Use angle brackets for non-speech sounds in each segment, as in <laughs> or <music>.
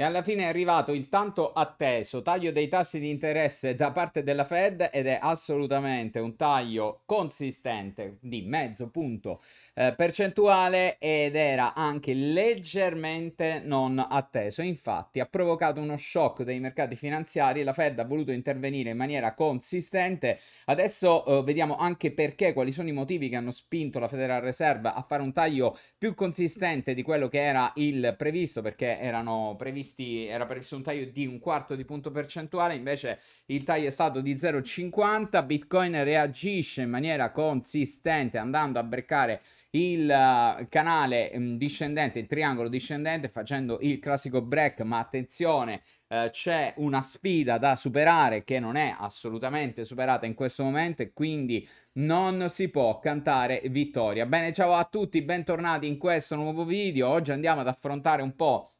E alla fine è arrivato il tanto atteso taglio dei tassi di interesse da parte della Fed ed è assolutamente un taglio consistente di mezzo punto eh, percentuale ed era anche leggermente non atteso. Infatti ha provocato uno shock dei mercati finanziari, la Fed ha voluto intervenire in maniera consistente. Adesso eh, vediamo anche perché, quali sono i motivi che hanno spinto la Federal Reserve a fare un taglio più consistente di quello che era il previsto perché erano previsti preventisti era previsto un taglio di un quarto di punto percentuale, invece il taglio è stato di 0,50. Bitcoin reagisce in maniera consistente andando a breccare il eh, canale mm, discendente, il triangolo discendente facendo il classico break, ma attenzione, eh, c'è una sfida da superare che non è assolutamente superata in questo momento e quindi non si può cantare vittoria. Bene, ciao a tutti, bentornati in questo nuovo video. Oggi andiamo ad affrontare un po'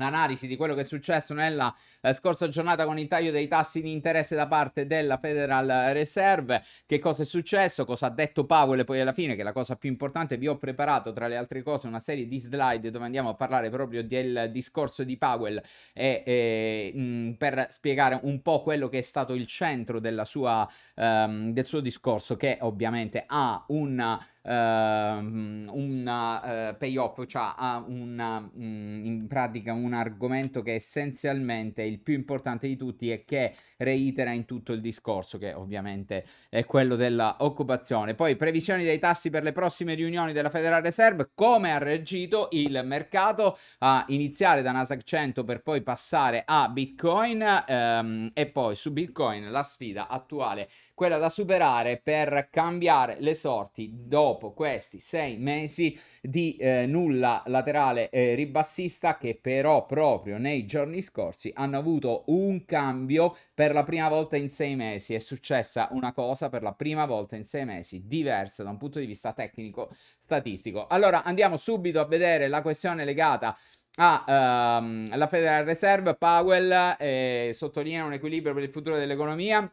l'analisi di quello che è successo nella eh, scorsa giornata con il taglio dei tassi di interesse da parte della Federal Reserve. Che cosa è successo? Cosa ha detto Powell e poi alla fine, che è la cosa più importante, vi ho preparato tra le altre cose una serie di slide dove andiamo a parlare proprio del discorso di Powell e, e mh, mm, per spiegare un po' quello che è stato il centro della sua, um, del suo discorso, che ovviamente ha un... Ehm, una eh, payoff, cioè ha una, mm, in pratica un argomento che essenzialmente è il più importante di tutti e che reitera in tutto il discorso, che ovviamente è quello dell'occupazione. Poi previsioni dei tassi per le prossime riunioni della Federal Reserve, come ha reagito il mercato a iniziare da Nasdaq 100 per poi passare a Bitcoin ehm, e poi su Bitcoin la sfida attuale quella da superare per cambiare le sorti dopo questi sei mesi di eh, nulla laterale eh, ribassista che però proprio nei giorni scorsi hanno avuto un cambio per la prima volta in sei mesi. È successa una cosa per la prima volta in sei mesi diversa da un punto di vista tecnico statistico. Allora andiamo subito a vedere la questione legata alla ehm, um, Federal Reserve. Powell eh, sottolinea un equilibrio per il futuro dell'economia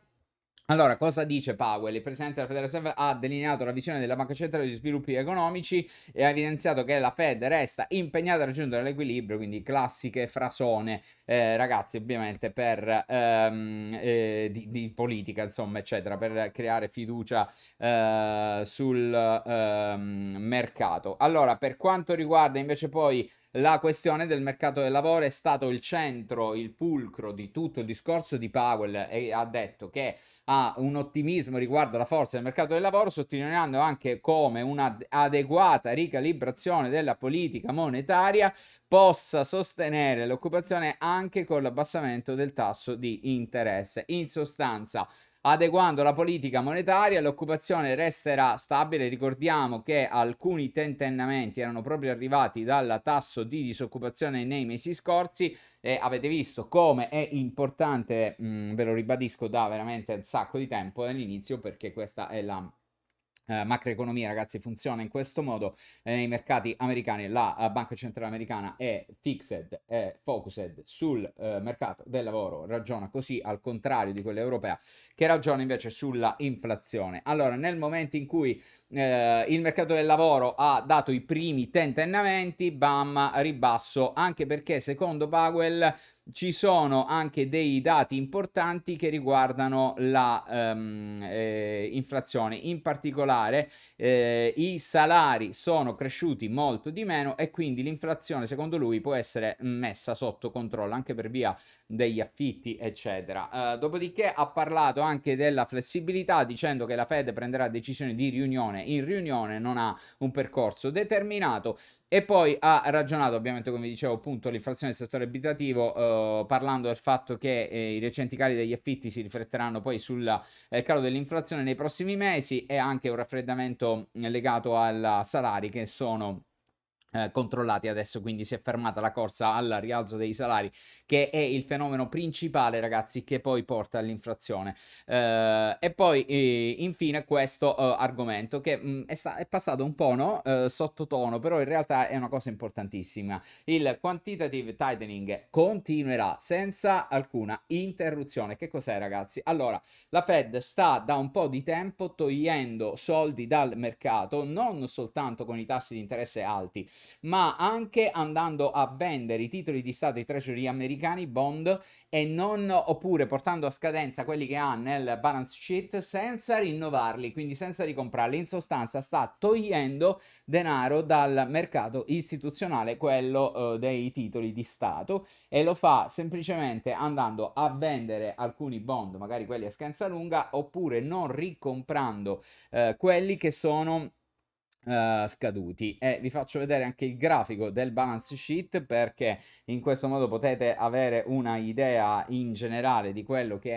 allora, cosa dice Powell? Il presidente della Federal Reserve ha delineato la visione della Banca Centrale degli sviluppi economici e ha evidenziato che la Fed resta impegnata a raggiungere l'equilibrio, quindi classiche frasone, eh, ragazzi, ovviamente per ehm, eh, di, di, politica, insomma, eccetera, per creare fiducia eh, sul ehm, mercato. Allora, per quanto riguarda invece poi la questione del mercato del lavoro è stato il centro, il fulcro di tutto il discorso di Powell e ha detto che ha un ottimismo riguardo alla forza del mercato del lavoro, sottolineando anche come un'adeguata ricalibrazione della politica monetaria possa sostenere l'occupazione anche con l'abbassamento del tasso di interesse. In sostanza, adeguando la politica monetaria l'occupazione resterà stabile. Ricordiamo che alcuni tentennamenti erano proprio arrivati dal tasso di disoccupazione nei mesi scorsi e avete visto come è importante, mh, ve lo ribadisco da veramente un sacco di tempo all'inizio, perché questa è la eh, macroeconomia, ragazzi, funziona in questo modo. Eh, nei mercati americani la uh, Banca Centrale Americana è fixed, è focused sul uh, mercato del lavoro, ragiona così al contrario di quella europea che ragiona invece sulla inflazione. Allora, nel momento in cui eh, il mercato del lavoro ha dato i primi tentennamenti, bam, ribasso, anche perché secondo Powell ci sono anche dei dati importanti che riguardano l'inflazione, um, eh, In particolare, eh, i salari sono cresciuti molto di meno e quindi l'inflazione, secondo lui, può essere messa sotto controllo anche per via degli affitti, eccetera. Uh, dopodiché ha parlato anche della flessibilità, dicendo che la Fed prenderà decisioni di riunione in riunione, non ha un percorso determinato. E poi ha ragionato, ovviamente, come vi dicevo, appunto, l'inflazione del settore abitativo. Uh, parlando del fatto che eh, i recenti cali degli affitti si rifletteranno poi sul eh, calo dell'inflazione nei prossimi mesi e anche un raffreddamento legato ai salari che sono eh, controllati adesso, quindi si è fermata la corsa al rialzo dei salari, che è il fenomeno principale, ragazzi, che poi porta all'inflazione. Eh, e poi, eh, infine, questo eh, argomento che mh, mm, è, sta- è, passato un po' no? Eh, sottotono, però in realtà è una cosa importantissima. Il quantitative tightening continuerà senza alcuna interruzione. Che cos'è, ragazzi? Allora, la Fed sta da un po' di tempo togliendo soldi dal mercato, non soltanto con i tassi di interesse alti, ma anche andando a vendere i titoli di Stato e i treasury americani, bond, e non oppure portando a scadenza quelli che ha nel balance sheet senza rinnovarli, quindi senza ricomprarli. In sostanza sta togliendo denaro dal mercato istituzionale, quello eh, dei titoli di Stato, e lo fa semplicemente andando a vendere alcuni bond, magari quelli a scadenza lunga, oppure non ricomprando eh, quelli che sono Uh, scaduti e vi faccio vedere anche il grafico del balance sheet perché in questo modo potete avere una idea in generale di quello che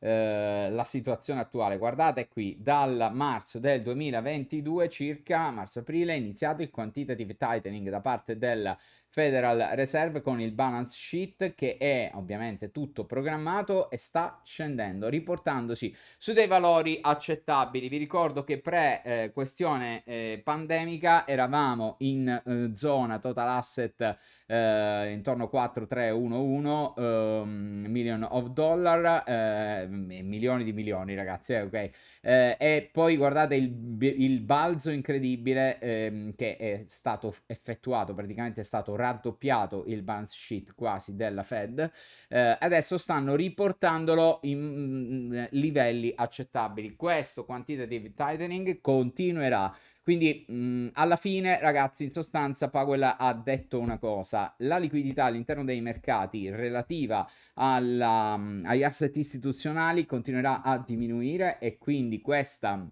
è uh, la situazione attuale guardate qui dal marzo del 2022 circa marzo aprile è iniziato il quantitative tightening da parte del Federal Reserve con il balance sheet che è ovviamente tutto programmato e sta scendendo riportandosi su dei valori accettabili vi ricordo che pre eh, questione eh, pandemica eravamo in eh, zona total asset eh, intorno 1 ehm, million of dollar, eh, milioni di milioni ragazzi, eh, ok? Eh, e poi guardate il, il balzo incredibile ehm, che è stato effettuato, praticamente è stato raddoppiato il balance sheet quasi della Fed, adesso stanno riportandolo in, in mm, mm, livelli accettabili. Questo quantitative tightening continuerà quindi mh, mm, alla fine, ragazzi, in sostanza Powell ha detto una cosa, la liquidità all'interno dei mercati relativa alla, mh, mm, agli asset istituzionali continuerà a diminuire e quindi questa...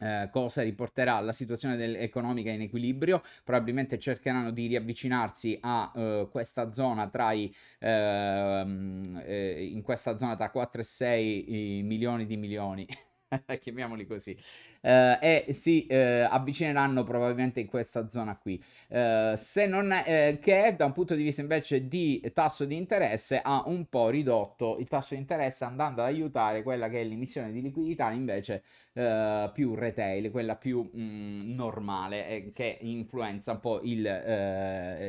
Eh, cosa riporterà la situazione economica in equilibrio probabilmente cercheranno di riavvicinarsi a eh, questa zona tra i ehm, eh, in questa zona tra 4 e 6 eh, milioni di milioni <laughs> <laughs> chiamiamoli così, eh, e si eh, avvicineranno probabilmente in questa zona qui, eh, se non è, eh, che da un punto di vista invece di tasso di interesse ha un po' ridotto il tasso di interesse andando ad aiutare quella che è l'emissione di liquidità invece eh, più retail, quella più mh, mm, normale eh, che influenza un po' il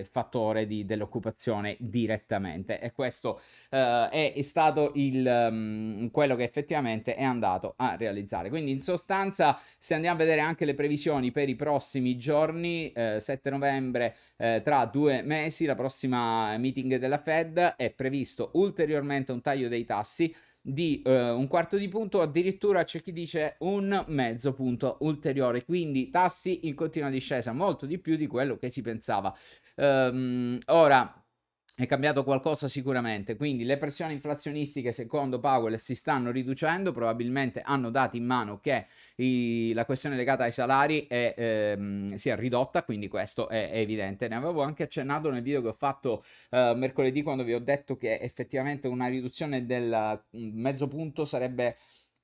fattore di, dell'occupazione direttamente e questo è stato il, mh, mm, quello che effettivamente è andato a realizzare. Quindi in sostanza se andiamo a vedere anche le previsioni per i prossimi giorni, eh, 7 novembre eh, tra due mesi, la prossima meeting della Fed è previsto ulteriormente un taglio dei tassi di eh, un quarto di punto, addirittura c'è chi dice un mezzo punto ulteriore, quindi tassi in continua discesa, molto di più di quello che si pensava. Um, ora, è cambiato qualcosa sicuramente, quindi le pressioni inflazionistiche secondo Powell si stanno riducendo, probabilmente hanno dato in mano che i, la questione legata ai salari è, ehm, si è ridotta, quindi questo è, è, evidente. Ne avevo anche accennato nel video che ho fatto eh, mercoledì quando vi ho detto che effettivamente una riduzione del mm, mezzo punto sarebbe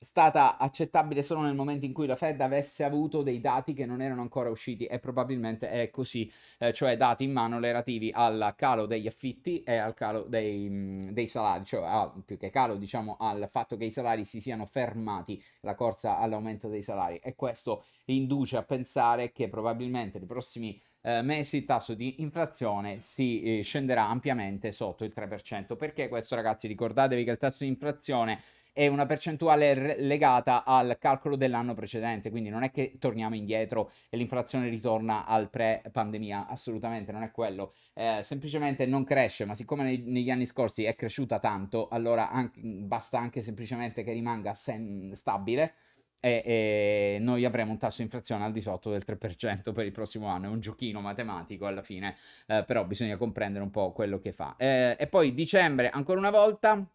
stata accettabile solo nel momento in cui la Fed avesse avuto dei dati che non erano ancora usciti e probabilmente è così, eh, cioè dati in mano relativi al calo degli affitti e al calo dei, dei salari, cioè ah, più che calo diciamo al fatto che i salari si siano fermati, la corsa all'aumento dei salari e questo induce a pensare che probabilmente nei prossimi eh, mesi il tasso di inflazione si eh, scenderà ampiamente sotto il 3%, perché questo ragazzi ricordatevi che il tasso di inflazione è una percentuale legata al calcolo dell'anno precedente, quindi non è che torniamo indietro e l'inflazione ritorna al pre-pandemia, assolutamente non è quello, eh, semplicemente non cresce, ma siccome nei- negli anni scorsi è cresciuta tanto, allora anche, basta anche semplicemente che rimanga sen- stabile. E, e, noi avremo un tasso di inflazione al di sotto del 3% per il prossimo anno. È un giochino matematico alla fine, eh, però bisogna comprendere un po' quello che fa. Eh, e poi dicembre, ancora una volta.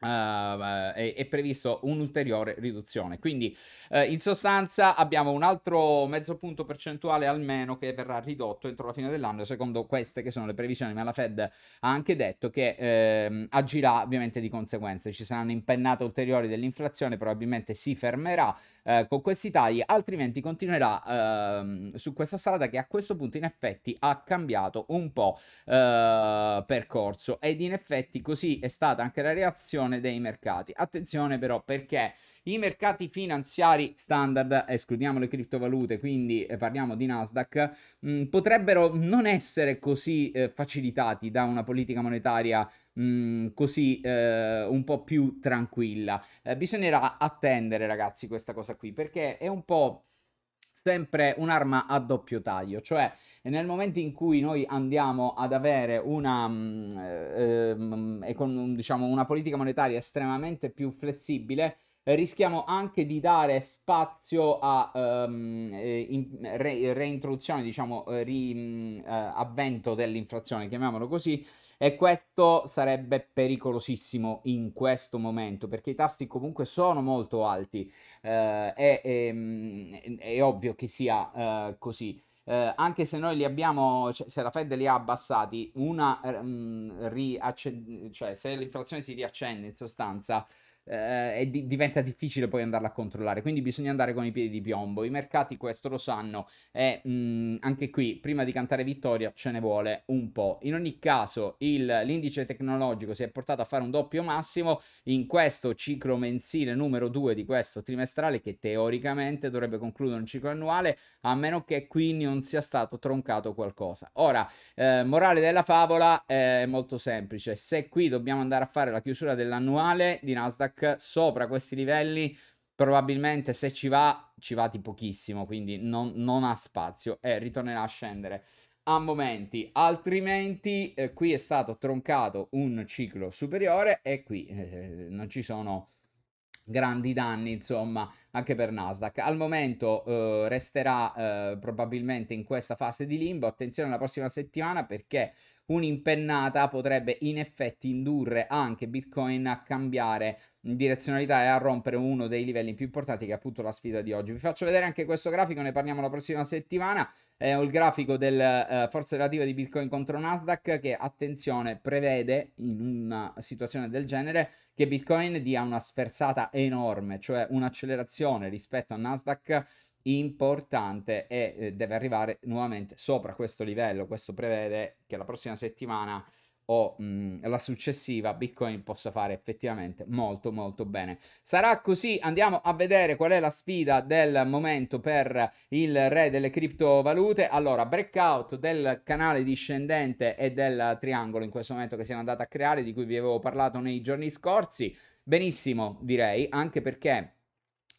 Uh, è, è, previsto un'ulteriore riduzione quindi uh, in sostanza abbiamo un altro mezzo punto percentuale almeno che verrà ridotto entro la fine dell'anno secondo queste che sono le previsioni ma la Fed ha anche detto che ehm, agirà ovviamente di conseguenza ci saranno impennate ulteriori dell'inflazione probabilmente si fermerà eh, con questi tagli, altrimenti continuerà ehm, su questa strada che a questo punto in effetti ha cambiato un po' eh, percorso ed in effetti così è stata anche la reazione dei mercati. Attenzione però perché i mercati finanziari standard, escludiamo le criptovalute, quindi eh, parliamo di Nasdaq, mh, mm, potrebbero non essere così eh, facilitati da una politica monetaria Mm, così eh, un po' più tranquilla. Eh, bisognerà attendere, ragazzi, questa cosa qui, perché è un po' sempre un'arma a doppio taglio, cioè nel momento in cui noi andiamo ad avere una, mm, eh, ehm, diciamo, una politica monetaria estremamente più flessibile, rischiamo anche di dare spazio a um, in, re, reintroduzione, diciamo, eh, riavvento mm, um, dell'inflazione, chiamiamolo così, e questo sarebbe pericolosissimo in questo momento perché i tassi comunque sono molto alti eh, è, è, ehm, è, ovvio che sia eh, così eh, anche se noi li abbiamo, cioè, se la Fed li ha abbassati, una, mh, ehm, riaccen- cioè se l'inflazione si riaccende in sostanza, eh, e di- diventa difficile poi andarla a controllare, quindi bisogna andare con i piedi di piombo. I mercati questo lo sanno e mh, mm, anche qui prima di cantare vittoria ce ne vuole un po'. In ogni caso il, l'indice tecnologico si è portato a fare un doppio massimo in questo ciclo mensile numero 2 di questo trimestrale che teoricamente dovrebbe concludere un ciclo annuale a meno che qui non sia stato troncato qualcosa. Ora, eh, morale della favola è molto semplice, se qui dobbiamo andare a fare la chiusura dell'annuale di Nasdaq stack sopra questi livelli probabilmente se ci va, ci va di pochissimo, quindi non, non ha spazio e ritornerà a scendere a momenti, altrimenti eh, qui è stato troncato un ciclo superiore e qui eh, eh non ci sono grandi danni insomma anche per Nasdaq al momento eh, resterà eh, probabilmente in questa fase di limbo attenzione alla prossima settimana perché un'impennata potrebbe in effetti indurre anche Bitcoin a cambiare direzionalità e a rompere uno dei livelli più importanti che è appunto la sfida di oggi. Vi faccio vedere anche questo grafico, ne parliamo la prossima settimana. È il grafico della eh, forza relativa di Bitcoin contro Nasdaq che, attenzione, prevede in una situazione del genere che Bitcoin dia una sferzata enorme, cioè un'accelerazione rispetto a Nasdaq importante e eh, deve arrivare nuovamente sopra questo livello. Questo prevede che la prossima settimana o mh, mm, la successiva Bitcoin possa fare effettivamente molto molto bene. Sarà così, andiamo a vedere qual è la sfida del momento per il re delle criptovalute. Allora, breakout del canale discendente e del triangolo in questo momento che siamo andati a creare, di cui vi avevo parlato nei giorni scorsi. Benissimo, direi, anche perché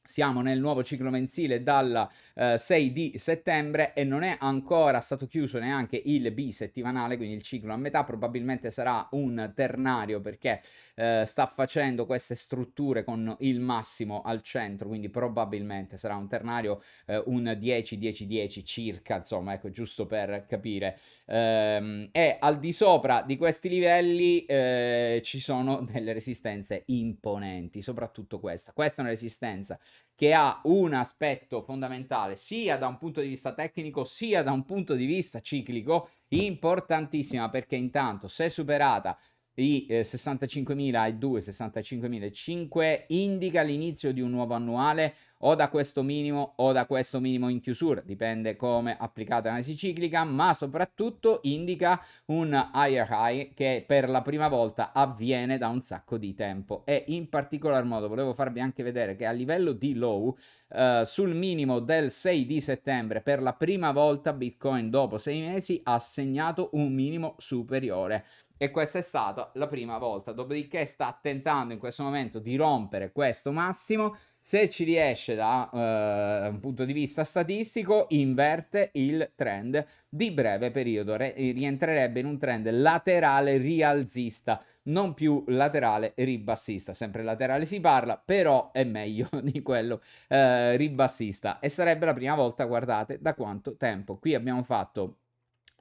siamo nel nuovo ciclo mensile dal eh, 6 di settembre e non è ancora stato chiuso neanche il bisettimanale, quindi il ciclo a metà probabilmente sarà un ternario perché eh, sta facendo queste strutture con il massimo al centro, quindi probabilmente sarà un ternario eh, un 10-10-10 circa, insomma, ecco, giusto per capire. Ehm, e al di sopra di questi livelli eh, ci sono delle resistenze imponenti, soprattutto questa. Questa è una resistenza che ha un aspetto fondamentale sia da un punto di vista tecnico sia da un punto di vista ciclico importantissima perché intanto se superata i eh, 65.002, 65.005 indica l'inizio di un nuovo annuale o da questo minimo o da questo minimo in chiusura, dipende come applicata l'analisi ciclica, ma soprattutto indica un higher high che per la prima volta avviene da un sacco di tempo e in particolar modo volevo farvi anche vedere che a livello di low eh, sul minimo del 6 di settembre per la prima volta Bitcoin dopo 6 mesi ha segnato un minimo superiore e questa è stata la prima volta. Dopodiché sta tentando in questo momento di rompere questo massimo. Se ci riesce da eh, un punto di vista statistico, inverte il trend di breve periodo. Re- eh, rientrerebbe in un trend laterale rialzista non più laterale ribassista. Sempre laterale si parla, però è meglio <laughs> di quello eh, ribassista. E sarebbe la prima volta, guardate, da quanto tempo. Qui abbiamo fatto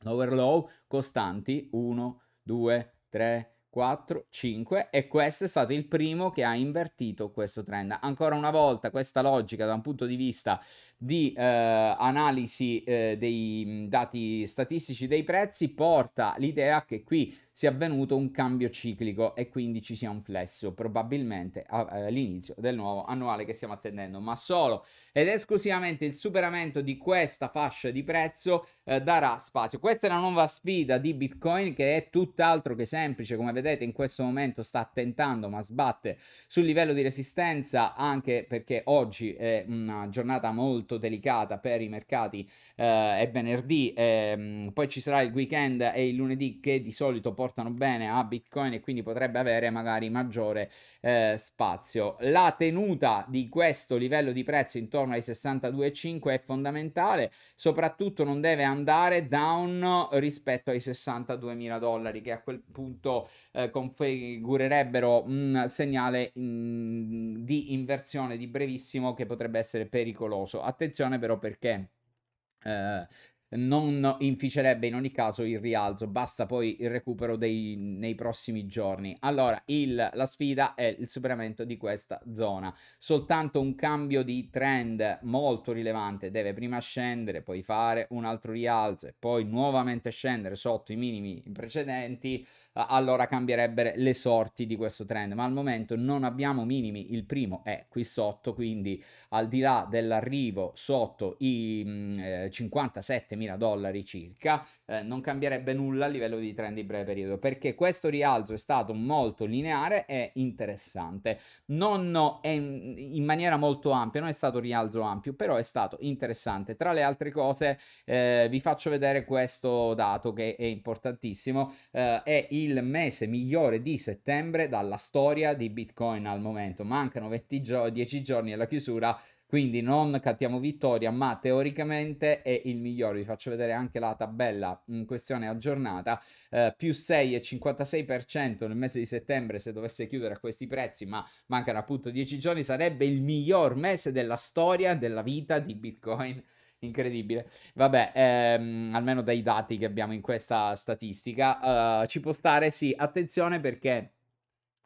overlow costanti 1, 2, 3, 4, 5 e questo è stato il primo che ha invertito questo trend. Ancora una volta questa logica da un punto di vista di eh, analisi eh, dei dati statistici dei prezzi porta l'idea che qui sia avvenuto un cambio ciclico e quindi ci sia un flesso probabilmente eh, all'inizio del nuovo annuale che stiamo attendendo, ma solo ed esclusivamente il superamento di questa fascia di prezzo eh, darà spazio. Questa è la nuova sfida di Bitcoin che è tutt'altro che semplice, come vedete in questo momento sta tentando ma sbatte sul livello di resistenza anche perché oggi è una giornata molto delicata per i mercati, eh, è venerdì, eh, poi ci sarà il weekend e il lunedì che di solito porta rapportano bene a Bitcoin e quindi potrebbe avere magari maggiore eh, spazio. La tenuta di questo livello di prezzo intorno ai 62,5 è fondamentale, soprattutto non deve andare down rispetto ai 62 mila dollari che a quel punto eh, configurerebbero un segnale mh, mm, di inversione di brevissimo che potrebbe essere pericoloso. Attenzione però perché eh, non inficerebbe in ogni caso il rialzo, basta poi il recupero dei, nei prossimi giorni. Allora, il, la sfida è il superamento di questa zona. Soltanto un cambio di trend molto rilevante deve prima scendere, poi fare un altro rialzo e poi nuovamente scendere sotto i minimi precedenti, allora cambierebbe le sorti di questo trend, ma al momento non abbiamo minimi, il primo è qui sotto, quindi al di là dell'arrivo sotto i mh, mm, eh, 57 7.000 dollari circa, eh, non cambierebbe nulla a livello di trend di breve periodo, perché questo rialzo è stato molto lineare e interessante. Non no, in, in maniera molto ampia, non è stato un rialzo ampio, però è stato interessante. Tra le altre cose eh, vi faccio vedere questo dato che è importantissimo, eh, è il mese migliore di settembre dalla storia di Bitcoin al momento, mancano 20 gio- 10 giorni alla chiusura quindi non cattiamo vittoria, ma teoricamente è il migliore. Vi faccio vedere anche la tabella in questione aggiornata. Eh, più 6,56% nel mese di settembre se dovesse chiudere a questi prezzi, ma mancano appunto 10 giorni, sarebbe il miglior mese della storia, della vita di Bitcoin <laughs> incredibile. Vabbè, ehm, almeno dai dati che abbiamo in questa statistica, uh, ci può stare, sì, attenzione perché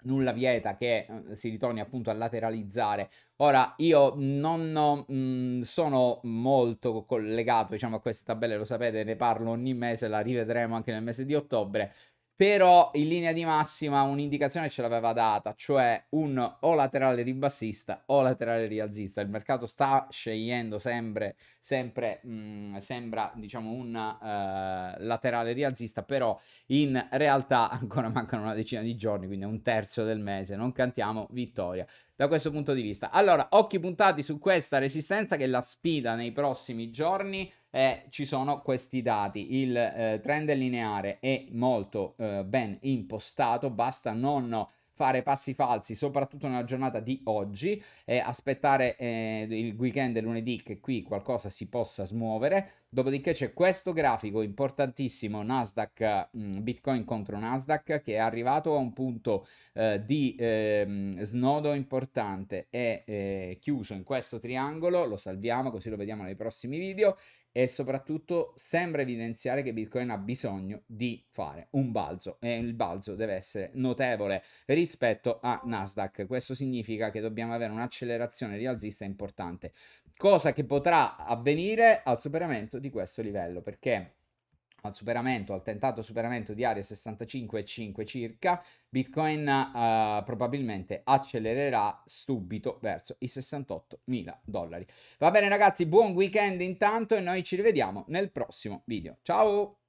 nulla vieta che eh, si ritorni appunto a lateralizzare. Ora io non mh, mm, sono molto collegato diciamo a queste tabelle, lo sapete, ne parlo ogni mese, la rivedremo anche nel mese di ottobre, però in linea di massima un'indicazione ce l'aveva data, cioè un o laterale ribassista o laterale rialzista. Il mercato sta scegliendo sempre, sempre mh, mm, sembra diciamo un uh, laterale rialzista, però in realtà ancora mancano una decina di giorni, quindi un terzo del mese. Non cantiamo vittoria da questo punto di vista. Allora, occhi puntati su questa resistenza che è la sfida nei prossimi giorni. Eh, ci sono questi dati. Il eh, trend lineare è molto eh, ben impostato, basta non fare passi falsi, soprattutto nella giornata di oggi, e aspettare eh, il weekend lunedì che qui qualcosa si possa smuovere Dopodiché c'è questo grafico importantissimo Nasdaq mm, Bitcoin contro Nasdaq che è arrivato a un punto eh, di eh, snodo importante è eh, chiuso in questo triangolo, lo salviamo così lo vediamo nei prossimi video e soprattutto sembra evidenziare che Bitcoin ha bisogno di fare un balzo e il balzo deve essere notevole rispetto a Nasdaq. Questo significa che dobbiamo avere un'accelerazione rialzista importante, cosa che potrà avvenire al superamento di questo livello perché al superamento, al tentato superamento di area 65,5 circa, Bitcoin uh, probabilmente accelererà subito verso i 68.000 dollari. Va bene ragazzi, buon weekend intanto e noi ci rivediamo nel prossimo video. Ciao!